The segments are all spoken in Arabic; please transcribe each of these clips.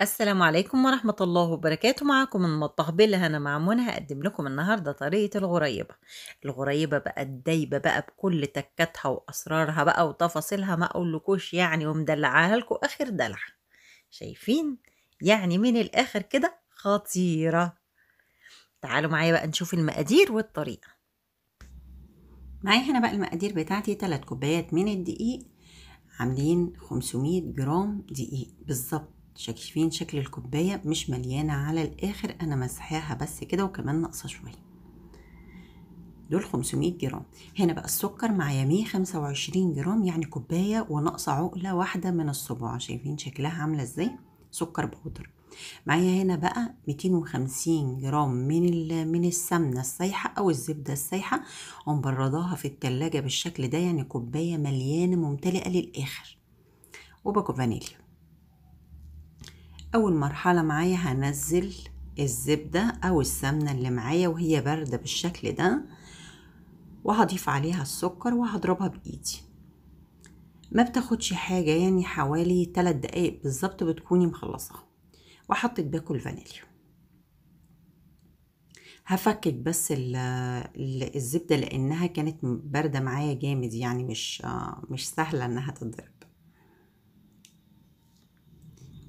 السلام عليكم ورحمة الله وبركاته معكم من مطبخ بيلا هنا معمون هقدم لكم النهاردة طريقة الغريبة الغريبة بقى الدايبة بقى بكل تكاتها وأسرارها بقى وتفاصيلها ما أقولكوش يعني ومدلعاها لكم آخر دلع شايفين يعني من الآخر كده خطيرة تعالوا معايا بقى نشوف المقادير والطريقة معايا هنا بقى المقادير بتاعتي 3 كوبايات من الدقيق عاملين 500 جرام دقيق بالظبط شايفين شكل الكوباية مش مليانة على الآخر أنا مسحاها بس كده وكمان ناقصة شوية دول 500 جرام هنا بقى السكر مع يميه 25 جرام يعني كوباية وناقصة عقلة واحدة من الصباع شايفين شكلها عاملة ازاي سكر بودر معايا هنا بقى 250 جرام من من السمنه السايحه او الزبده السايحه ومبرداها في التلاجة بالشكل ده يعني كوبايه مليانه ممتلئه للاخر وباكو فانيليا اول مرحله معايا هنزل الزبده او السمنه اللي معايا وهي بارده بالشكل ده وهضيف عليها السكر وهضربها بايدي ما بتاخدش حاجه يعني حوالي 3 دقايق بالظبط بتكوني مخلصاها وحطيت باكل فانيليا هفكك بس الزبده لانها كانت بارده معايا جامد يعني مش مش سهله انها تتضرب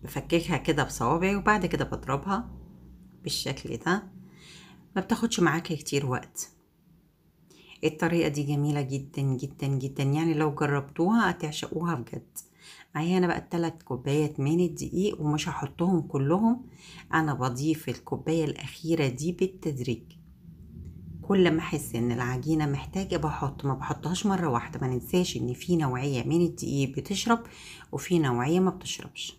بفككها كده بصوابعي وبعد كده بضربها بالشكل ده ما بتاخدش معاك كتير وقت الطريقة دي جميلة جدا جدا جدا يعني لو جربتوها هتعشقوها بجد معايا انا بقى التلات كوبايات من الدقيق ومش هحطهم كلهم انا بضيف الكوباية الاخيرة دي بالتدريج كل ما احس ان العجينه محتاجه بحط ما بحطهاش مره واحده ما ننساش ان في نوعيه من الدقيق بتشرب وفي نوعيه ما بتشربش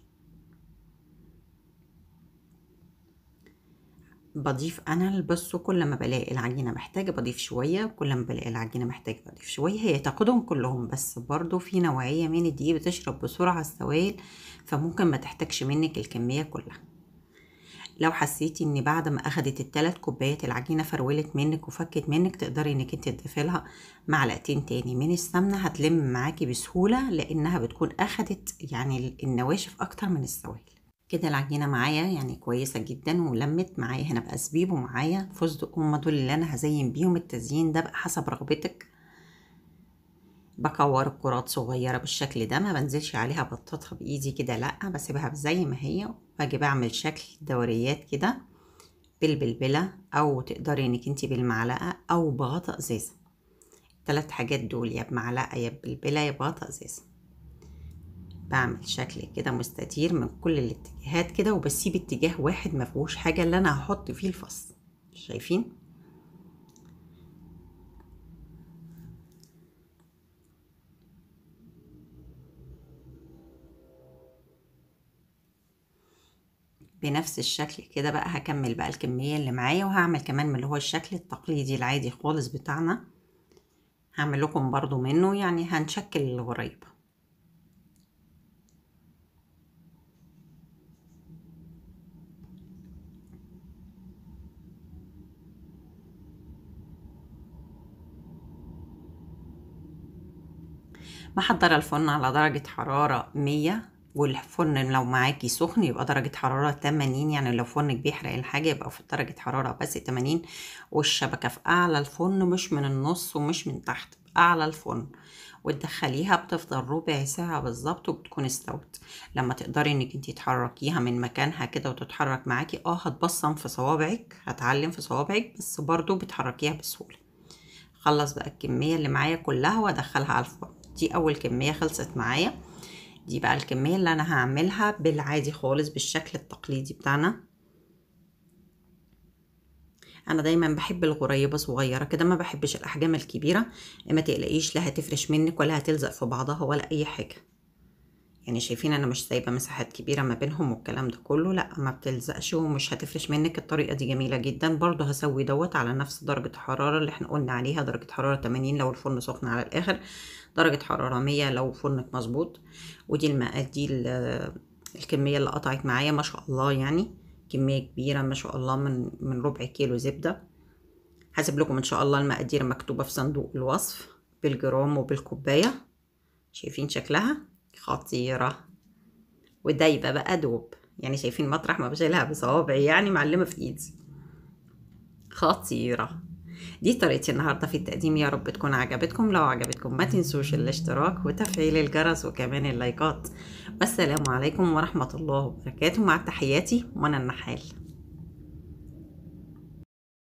بضيف انا بس كل ما بلاقي العجينه محتاجه بضيف شويه كل ما بلاقي العجينه محتاجه بضيف شويه هي تاخدهم كلهم بس برضو في نوعيه من الدقيق بتشرب بسرعه السوائل فممكن ما تحتاجش منك الكميه كلها لو حسيتي ان بعد ما اخدت التلات كوبايات العجينه فرولت منك وفكت منك تقدري انك انت تضيفي لها معلقتين تاني من السمنه هتلم معاكي بسهوله لانها بتكون اخدت يعني النواشف اكتر من السوائل كده العجينة معايا يعني كويسة جدا ولمت معايا هنا بقى زبيب ومعايا فستق هما دول اللي أنا هزين بيهم التزيين ده بقى حسب رغبتك بكور الكرات صغيرة بالشكل ده ما بنزلش عليها بطاطها بإيدي كده لأ بسيبها زي ما هي باجي بعمل شكل دوريات كده بالبلبلة أو تقدري إنك انتي بالمعلقة أو بغطا إزازة التلات حاجات دول يا بمعلقة يا ببلبلة يا بغطا إزازة بعمل شكل كده مستدير من كل الاتجاهات كده وبسيب اتجاه واحد ما فيهوش حاجه اللي انا هحط فيه الفص شايفين بنفس الشكل كده بقى هكمل بقى الكميه اللي معايا وهعمل كمان من اللي هو الشكل التقليدي العادي خالص بتاعنا هعمل لكم برضو منه يعني هنشكل الغريبه محضرة الفرن على درجة حرارة مية والفرن لو معاكي سخن يبقى درجة حرارة 80 يعني لو فرنك بيحرق الحاجة يبقى في درجة حرارة بس 80 والشبكة في أعلى الفرن مش من النص ومش من تحت أعلى الفرن وتدخليها بتفضل ربع ساعة بالظبط وبتكون استوت لما تقدري انك انتي تحركيها من مكانها كده وتتحرك معاكي اه هتبصم في صوابعك هتعلم في صوابعك بس برضو بتحركيها بسهولة خلص بقى الكمية اللي معايا كلها وادخلها على الفرن دي اول كميه خلصت معايا دي بقى الكميه اللي انا هعملها بالعادي خالص بالشكل التقليدي بتاعنا انا دايما بحب الغريبه صغيره كده ما بحبش الاحجام الكبيره ما تقلقيش لا هتفرش منك ولا هتلزق في بعضها ولا اي حاجه يعني شايفين انا مش سايبه مساحات كبيره ما بينهم والكلام ده كله لا ما بتلزقش ومش هتفرش منك الطريقه دي جميله جدا برضو هسوي دوت على نفس درجه الحراره اللي احنا قلنا عليها درجه حراره 80 لو الفرن سخن على الاخر درجه حراره 100 لو فرنك مظبوط ودي المقاد دي الكميه اللي قطعت معايا ما شاء الله يعني كميه كبيره ما شاء الله من من ربع كيلو زبده هسيب لكم ان شاء الله المقادير مكتوبه في صندوق الوصف بالجرام وبالكوبايه شايفين شكلها خطيرة ودايبة بقى دوب يعني شايفين مطرح ما بشيلها بصوابعي يعني معلمة في ايدي خطيرة دي طريقتي النهاردة في التقديم يا رب تكون عجبتكم لو عجبتكم ما تنسوش الاشتراك وتفعيل الجرس وكمان اللايكات والسلام عليكم ورحمة الله وبركاته مع تحياتي منى النحال